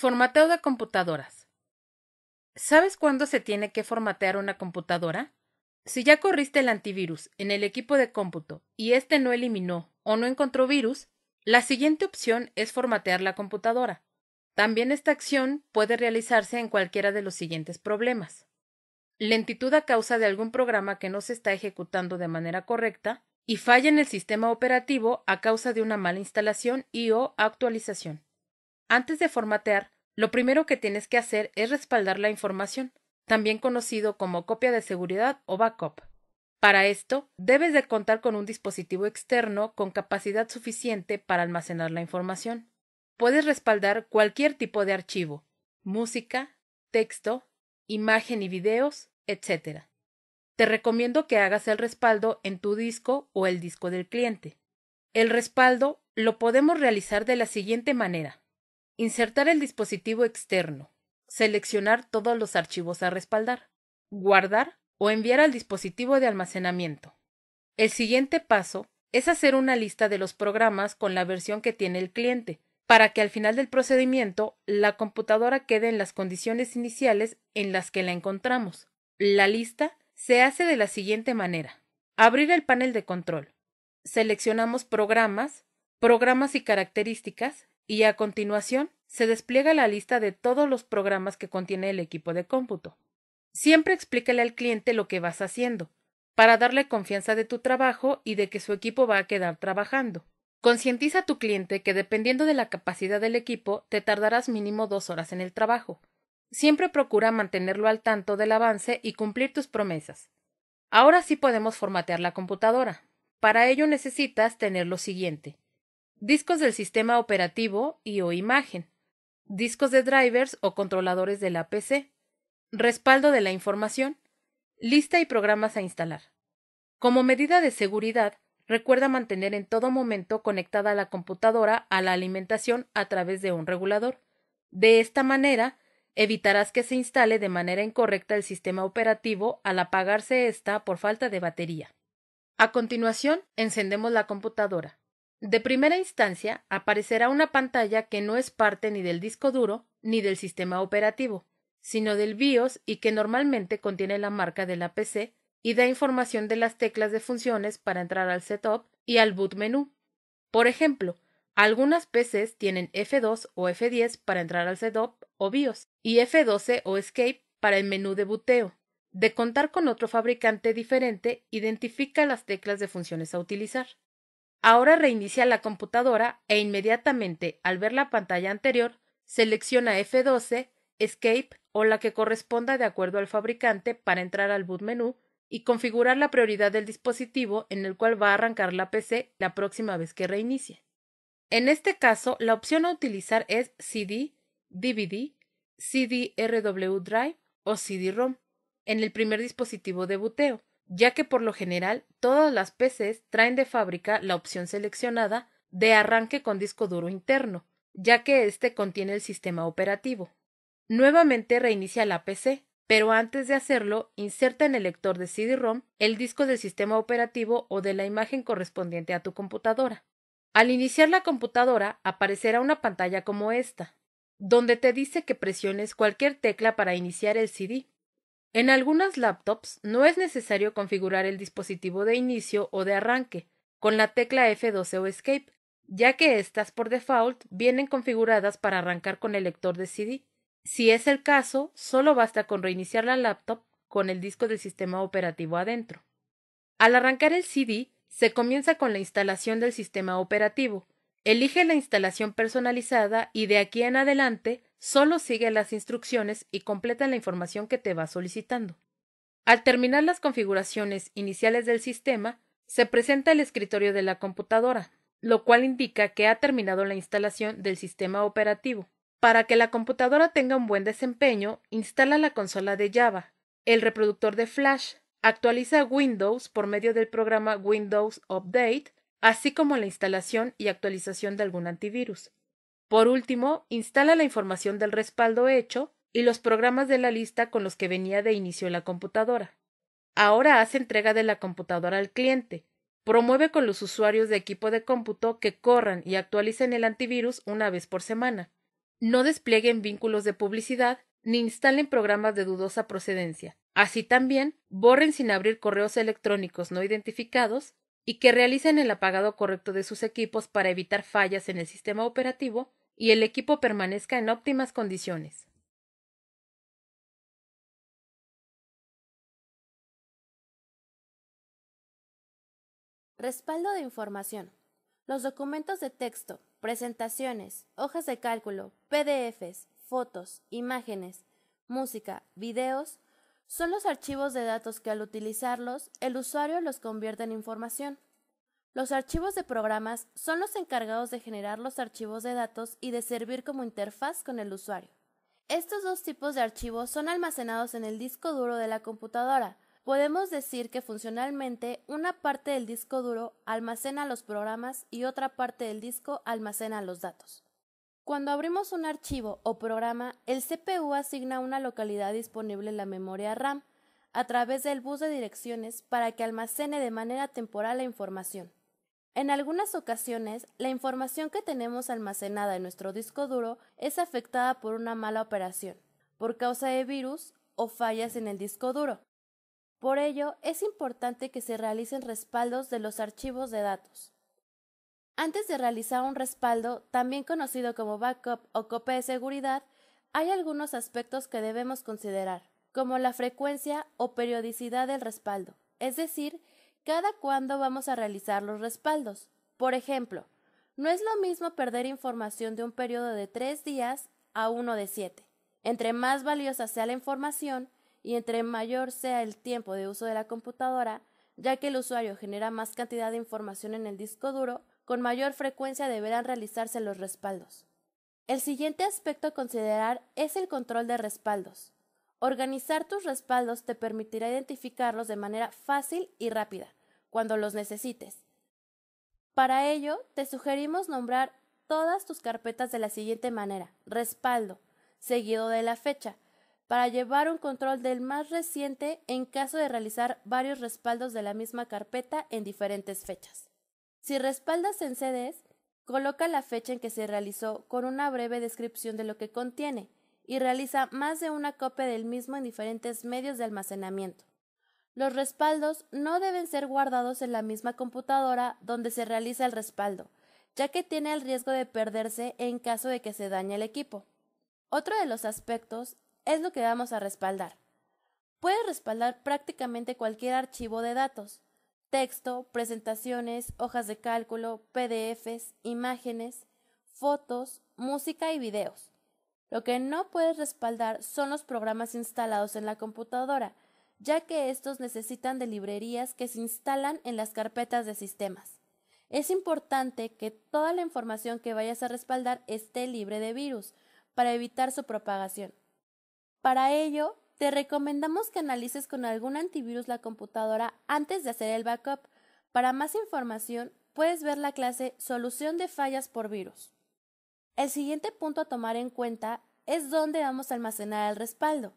Formateo de computadoras. ¿Sabes cuándo se tiene que formatear una computadora? Si ya corriste el antivirus en el equipo de cómputo y este no eliminó o no encontró virus, la siguiente opción es formatear la computadora. También esta acción puede realizarse en cualquiera de los siguientes problemas. Lentitud a causa de algún programa que no se está ejecutando de manera correcta y falla en el sistema operativo a causa de una mala instalación y o actualización. Antes de formatear, lo primero que tienes que hacer es respaldar la información, también conocido como copia de seguridad o backup. Para esto, debes de contar con un dispositivo externo con capacidad suficiente para almacenar la información. Puedes respaldar cualquier tipo de archivo, música, texto, imagen y videos, etc. Te recomiendo que hagas el respaldo en tu disco o el disco del cliente. El respaldo lo podemos realizar de la siguiente manera. Insertar el dispositivo externo. Seleccionar todos los archivos a respaldar. Guardar o enviar al dispositivo de almacenamiento. El siguiente paso es hacer una lista de los programas con la versión que tiene el cliente, para que al final del procedimiento la computadora quede en las condiciones iniciales en las que la encontramos. La lista se hace de la siguiente manera. Abrir el panel de control. Seleccionamos programas, programas y características y a continuación se despliega la lista de todos los programas que contiene el equipo de cómputo. Siempre explícale al cliente lo que vas haciendo, para darle confianza de tu trabajo y de que su equipo va a quedar trabajando. Concientiza a tu cliente que dependiendo de la capacidad del equipo, te tardarás mínimo dos horas en el trabajo. Siempre procura mantenerlo al tanto del avance y cumplir tus promesas. Ahora sí podemos formatear la computadora. Para ello necesitas tener lo siguiente discos del sistema operativo y o imagen, discos de drivers o controladores de la PC, respaldo de la información, lista y programas a instalar. Como medida de seguridad, recuerda mantener en todo momento conectada la computadora a la alimentación a través de un regulador. De esta manera, evitarás que se instale de manera incorrecta el sistema operativo al apagarse ésta por falta de batería. A continuación, encendemos la computadora. De primera instancia, aparecerá una pantalla que no es parte ni del disco duro ni del sistema operativo, sino del BIOS y que normalmente contiene la marca de la PC y da información de las teclas de funciones para entrar al setup y al boot menú. Por ejemplo, algunas PCs tienen F2 o F10 para entrar al setup o BIOS y F12 o Escape para el menú de buteo. De contar con otro fabricante diferente, identifica las teclas de funciones a utilizar. Ahora reinicia la computadora e inmediatamente al ver la pantalla anterior, selecciona F12, Escape o la que corresponda de acuerdo al fabricante para entrar al boot menú y configurar la prioridad del dispositivo en el cual va a arrancar la PC la próxima vez que reinicie. En este caso, la opción a utilizar es CD, DVD, CD-RW Drive o CD-ROM en el primer dispositivo de buteo ya que por lo general todas las PCs traen de fábrica la opción seleccionada de arranque con disco duro interno, ya que este contiene el sistema operativo. Nuevamente reinicia la PC, pero antes de hacerlo, inserta en el lector de CD-ROM el disco del sistema operativo o de la imagen correspondiente a tu computadora. Al iniciar la computadora, aparecerá una pantalla como esta, donde te dice que presiones cualquier tecla para iniciar el CD. En algunas laptops no es necesario configurar el dispositivo de inicio o de arranque con la tecla F12 o Escape, ya que estas por default vienen configuradas para arrancar con el lector de CD. Si es el caso, solo basta con reiniciar la laptop con el disco del sistema operativo adentro. Al arrancar el CD, se comienza con la instalación del sistema operativo. Elige la instalación personalizada y de aquí en adelante Solo sigue las instrucciones y completa la información que te va solicitando. Al terminar las configuraciones iniciales del sistema, se presenta el escritorio de la computadora, lo cual indica que ha terminado la instalación del sistema operativo. Para que la computadora tenga un buen desempeño, instala la consola de Java, el reproductor de Flash, actualiza Windows por medio del programa Windows Update, así como la instalación y actualización de algún antivirus. Por último, instala la información del respaldo hecho y los programas de la lista con los que venía de inicio la computadora. Ahora hace entrega de la computadora al cliente. Promueve con los usuarios de equipo de cómputo que corran y actualicen el antivirus una vez por semana. No desplieguen vínculos de publicidad ni instalen programas de dudosa procedencia. Así también, borren sin abrir correos electrónicos no identificados y que realicen el apagado correcto de sus equipos para evitar fallas en el sistema operativo y el equipo permanezca en óptimas condiciones. Respaldo de información. Los documentos de texto, presentaciones, hojas de cálculo, PDFs, fotos, imágenes, música, videos, son los archivos de datos que al utilizarlos el usuario los convierte en información. Los archivos de programas son los encargados de generar los archivos de datos y de servir como interfaz con el usuario. Estos dos tipos de archivos son almacenados en el disco duro de la computadora. Podemos decir que funcionalmente una parte del disco duro almacena los programas y otra parte del disco almacena los datos. Cuando abrimos un archivo o programa, el CPU asigna una localidad disponible en la memoria RAM a través del bus de direcciones para que almacene de manera temporal la información. En algunas ocasiones, la información que tenemos almacenada en nuestro disco duro es afectada por una mala operación, por causa de virus o fallas en el disco duro. Por ello, es importante que se realicen respaldos de los archivos de datos. Antes de realizar un respaldo, también conocido como backup o copia de seguridad, hay algunos aspectos que debemos considerar, como la frecuencia o periodicidad del respaldo, es decir, cada cuándo vamos a realizar los respaldos. Por ejemplo, no es lo mismo perder información de un periodo de tres días a uno de siete. Entre más valiosa sea la información y entre mayor sea el tiempo de uso de la computadora, ya que el usuario genera más cantidad de información en el disco duro, con mayor frecuencia deberán realizarse los respaldos. El siguiente aspecto a considerar es el control de respaldos. Organizar tus respaldos te permitirá identificarlos de manera fácil y rápida cuando los necesites. Para ello, te sugerimos nombrar todas tus carpetas de la siguiente manera: respaldo, seguido de la fecha, para llevar un control del más reciente en caso de realizar varios respaldos de la misma carpeta en diferentes fechas. Si respaldas en CDs, coloca la fecha en que se realizó con una breve descripción de lo que contiene y realiza más de una copia del mismo en diferentes medios de almacenamiento. Los respaldos no deben ser guardados en la misma computadora donde se realiza el respaldo, ya que tiene el riesgo de perderse en caso de que se dañe el equipo. Otro de los aspectos es lo que vamos a respaldar. Puedes respaldar prácticamente cualquier archivo de datos, texto, presentaciones, hojas de cálculo, PDFs, imágenes, fotos, música y videos. Lo que no puedes respaldar son los programas instalados en la computadora, ya que estos necesitan de librerías que se instalan en las carpetas de sistemas. Es importante que toda la información que vayas a respaldar esté libre de virus, para evitar su propagación. Para ello, te recomendamos que analices con algún antivirus la computadora antes de hacer el backup. Para más información, puedes ver la clase Solución de fallas por virus. El siguiente punto a tomar en cuenta es dónde vamos a almacenar el respaldo.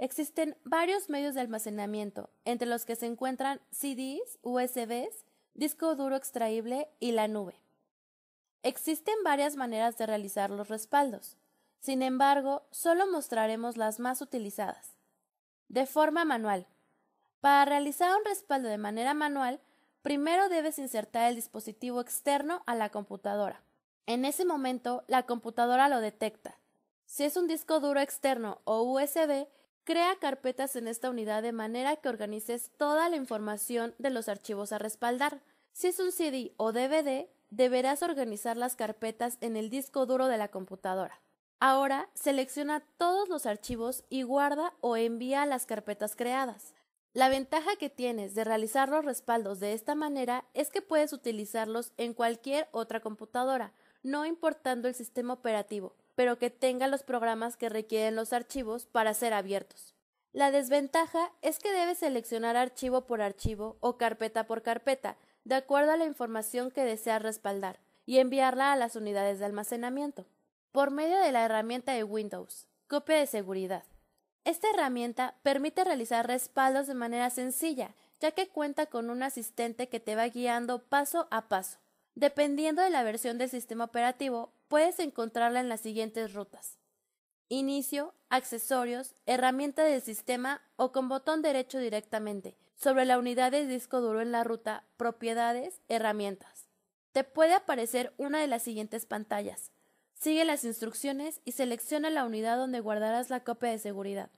Existen varios medios de almacenamiento, entre los que se encuentran CDs, USBs, disco duro extraíble y la nube. Existen varias maneras de realizar los respaldos. Sin embargo, solo mostraremos las más utilizadas. De forma manual. Para realizar un respaldo de manera manual, primero debes insertar el dispositivo externo a la computadora. En ese momento, la computadora lo detecta. Si es un disco duro externo o USB, Crea carpetas en esta unidad de manera que organices toda la información de los archivos a respaldar. Si es un CD o DVD, deberás organizar las carpetas en el disco duro de la computadora. Ahora, selecciona todos los archivos y guarda o envía las carpetas creadas. La ventaja que tienes de realizar los respaldos de esta manera es que puedes utilizarlos en cualquier otra computadora, no importando el sistema operativo pero que tenga los programas que requieren los archivos para ser abiertos. La desventaja es que debes seleccionar archivo por archivo o carpeta por carpeta, de acuerdo a la información que deseas respaldar, y enviarla a las unidades de almacenamiento, por medio de la herramienta de Windows, copia de seguridad. Esta herramienta permite realizar respaldos de manera sencilla, ya que cuenta con un asistente que te va guiando paso a paso. Dependiendo de la versión del sistema operativo, puedes encontrarla en las siguientes rutas. Inicio, accesorios, herramienta del sistema o con botón derecho directamente sobre la unidad de disco duro en la ruta Propiedades, herramientas. Te puede aparecer una de las siguientes pantallas. Sigue las instrucciones y selecciona la unidad donde guardarás la copia de seguridad.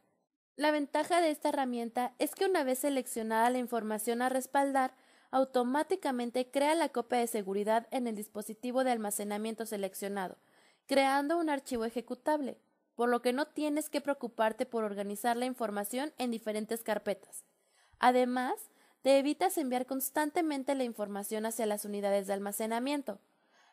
La ventaja de esta herramienta es que una vez seleccionada la información a respaldar, automáticamente crea la copia de seguridad en el dispositivo de almacenamiento seleccionado, creando un archivo ejecutable, por lo que no tienes que preocuparte por organizar la información en diferentes carpetas. Además, te evitas enviar constantemente la información hacia las unidades de almacenamiento.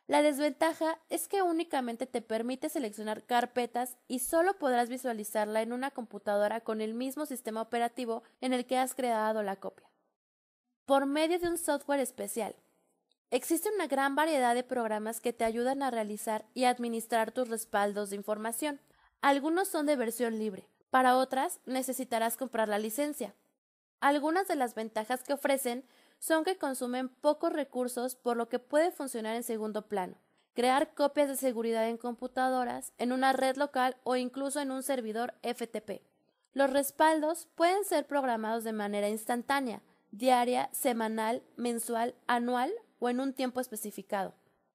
La desventaja es que únicamente te permite seleccionar carpetas y solo podrás visualizarla en una computadora con el mismo sistema operativo en el que has creado la copia por medio de un software especial. Existe una gran variedad de programas que te ayudan a realizar y administrar tus respaldos de información. Algunos son de versión libre, para otras necesitarás comprar la licencia. Algunas de las ventajas que ofrecen son que consumen pocos recursos por lo que puede funcionar en segundo plano, crear copias de seguridad en computadoras, en una red local o incluso en un servidor FTP. Los respaldos pueden ser programados de manera instantánea, diaria, semanal, mensual, anual o en un tiempo especificado.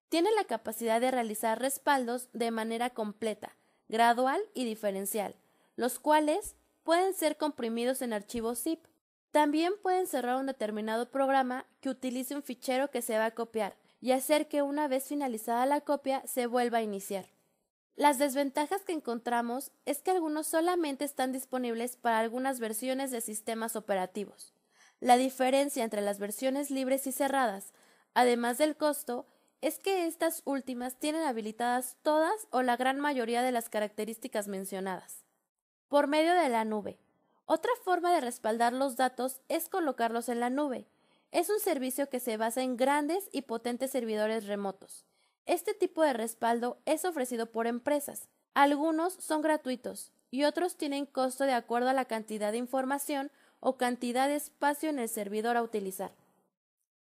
Tiene la capacidad de realizar respaldos de manera completa, gradual y diferencial, los cuales pueden ser comprimidos en archivos zip. También pueden cerrar un determinado programa que utilice un fichero que se va a copiar y hacer que una vez finalizada la copia se vuelva a iniciar. Las desventajas que encontramos es que algunos solamente están disponibles para algunas versiones de sistemas operativos. La diferencia entre las versiones libres y cerradas, además del costo, es que estas últimas tienen habilitadas todas o la gran mayoría de las características mencionadas. Por medio de la nube. Otra forma de respaldar los datos es colocarlos en la nube. Es un servicio que se basa en grandes y potentes servidores remotos. Este tipo de respaldo es ofrecido por empresas. Algunos son gratuitos y otros tienen costo de acuerdo a la cantidad de información o cantidad de espacio en el servidor a utilizar.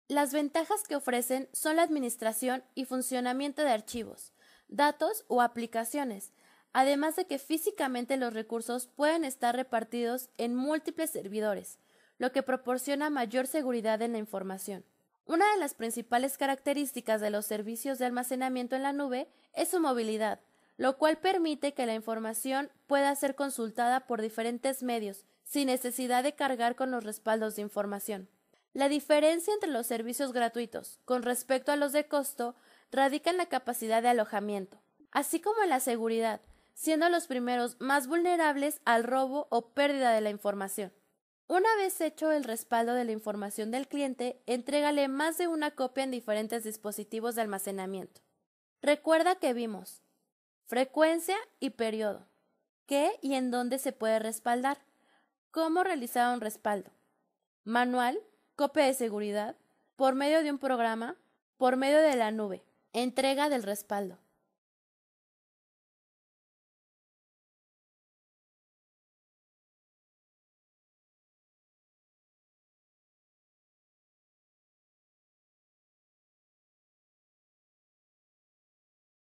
Las ventajas que ofrecen son la administración y funcionamiento de archivos, datos o aplicaciones, además de que físicamente los recursos pueden estar repartidos en múltiples servidores, lo que proporciona mayor seguridad en la información. Una de las principales características de los servicios de almacenamiento en la nube es su movilidad, lo cual permite que la información pueda ser consultada por diferentes medios, sin necesidad de cargar con los respaldos de información. La diferencia entre los servicios gratuitos con respecto a los de costo radica en la capacidad de alojamiento, así como en la seguridad, siendo los primeros más vulnerables al robo o pérdida de la información. Una vez hecho el respaldo de la información del cliente, entrégale más de una copia en diferentes dispositivos de almacenamiento. Recuerda que vimos frecuencia y periodo, qué y en dónde se puede respaldar, cómo realizar un respaldo. Manual, copia de seguridad, por medio de un programa, por medio de la nube, entrega del respaldo.